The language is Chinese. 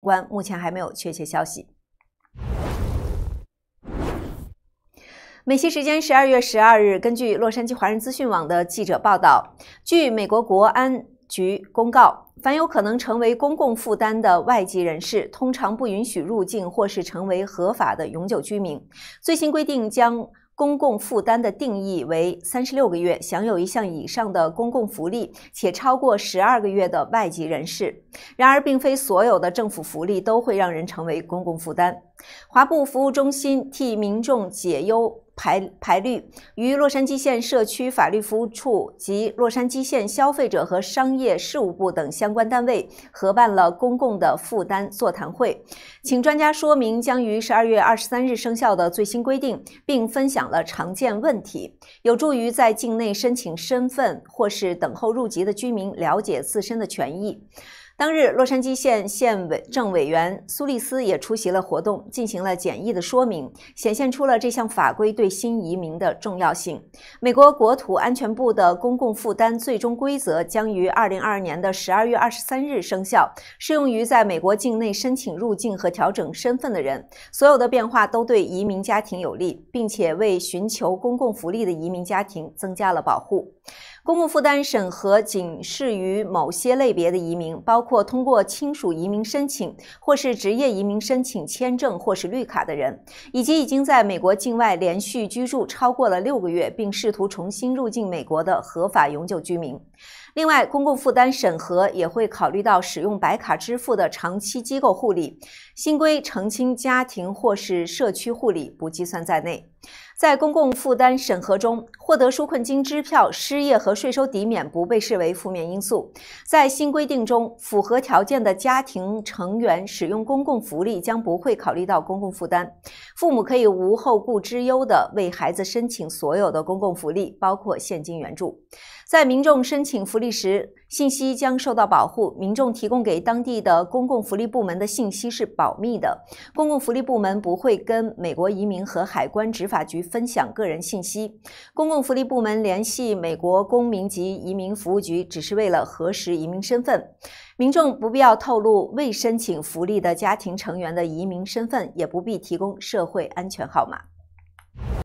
关目前还没有确切消息。美西时间十二月十二日，根据洛杉矶华人资讯网的记者报道，据美国国安局公告，凡有可能成为公共负担的外籍人士，通常不允许入境或是成为合法的永久居民。最新规定将。公共负担的定义为三十六个月享有一项以上的公共福利，且超过十二个月的外籍人士。然而，并非所有的政府福利都会让人成为公共负担。华埠服务中心替民众解忧。排排律与洛杉矶县社区法律服务处及洛杉矶县消费者和商业事务部等相关单位合办了公共的负担座谈会，请专家说明将于十二月二十三日生效的最新规定，并分享了常见问题，有助于在境内申请身份或是等候入籍的居民了解自身的权益。当日，洛杉矶县县委政委员苏利斯也出席了活动，进行了简易的说明，显现出了这项法规对新移民的重要性。美国国土安全部的公共负担最终规则将于二零二二年的十二月二十三日生效，适用于在美国境内申请入境和调整身份的人。所有的变化都对移民家庭有利，并且为寻求公共福利的移民家庭增加了保护。公共负担审核仅适用于某些类别的移民，包括通过亲属移民申请或是职业移民申请签证或是绿卡的人，以及已经在美国境外连续居住超过了六个月，并试图重新入境美国的合法永久居民。另外，公共负担审核也会考虑到使用白卡支付的长期机构护理。新规澄清，家庭或是社区护理不计算在内。在公共负担审核中。获得纾困金支票、失业和税收抵免不被视为负面因素。在新规定中，符合条件的家庭成员使用公共福利将不会考虑到公共负担。父母可以无后顾之忧地为孩子申请所有的公共福利，包括现金援助。在民众申请福利时，信息将受到保护。民众提供给当地的公共福利部门的信息是保密的。公共福利部门不会跟美国移民和海关执法局分享个人信息。公共福利部门联系美国公民及移民服务局，只是为了核实移民身份。民众不必要透露未申请福利的家庭成员的移民身份，也不必提供社会安全号码。